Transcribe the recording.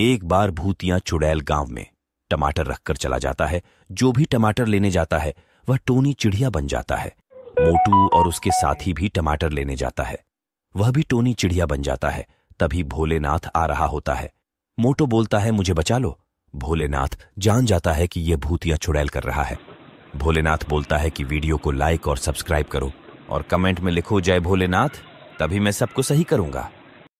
एक बार भूतिया चुड़ैल गांव में टमाटर रखकर चला जाता है जो भी टमाटर लेने जाता है वह टोनी चिड़िया बन जाता है मोटू और उसके साथी भी टमाटर लेने जाता है वह भी टोनी चिड़िया बन जाता है तभी भोलेनाथ आ रहा होता है मोटो बोलता है मुझे बचा लो भोलेनाथ जान जाता है कि यह भूतिया चुड़ैल कर रहा है भोलेनाथ बोलता है कि वीडियो को लाइक और सब्सक्राइब करो और कमेंट में लिखो जय भोलेनाथ तभी मैं सबको सही करूंगा